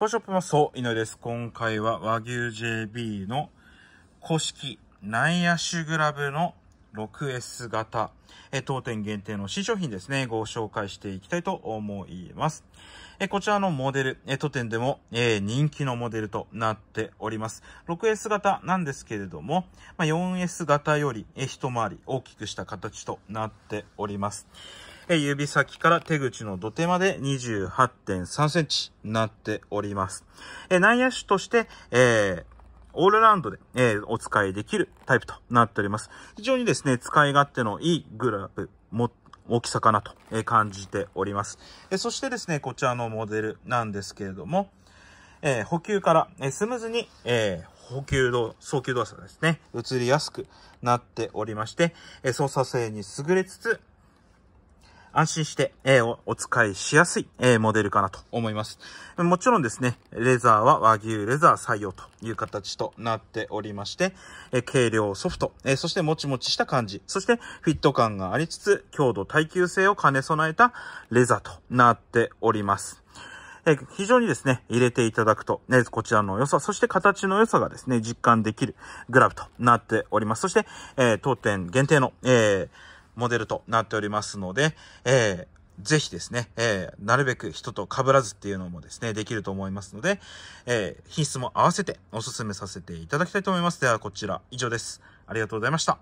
コショップマスト、井上です。今回は和牛 JB の古式ナイアシュグラブの 6S 型、え当店限定の新商品ですね、ご紹介していきたいと思います。えこちらのモデル、え当店でも、え人気のモデルとなっております。6S 型なんですけれども、ま 4S 型より、え一回り大きくした形となっております。指先から手口の土手まで28.3センチになっております。内野手として、えーオールラウンドで、えー、お使いできるタイプとなっております。非常にですね、使い勝手のいいグラブ、も、大きさかなと感じております。そしてですね、こちらのモデルなんですけれども、えー、補給からスムーズに、えー、補給動、送球動作ですね、移りやすくなっておりまして、操作性に優れつつ、安心して、えー、お使いしやすい、えー、モデルかなと思います。もちろんですね、レザーは和牛レザー採用という形となっておりまして、えー、軽量ソフト、えそしてもちもちした感じ、そしてフィット感がありつつ、強度耐久性を兼ね備えたレザーとなっております。え非常にですね、入れていただくと、ね、こちらの良さ、そして形の良さがですね、実感できるグラブとなっております。そして、え当店限定の、えーモデルとなっておりますので、えーぜひですね、えー、なるべく人と被らずっていうのもですね、できると思いますので、えー、品質も合わせてお勧めさせていただきたいと思います。ではこちら、以上です。ありがとうございました。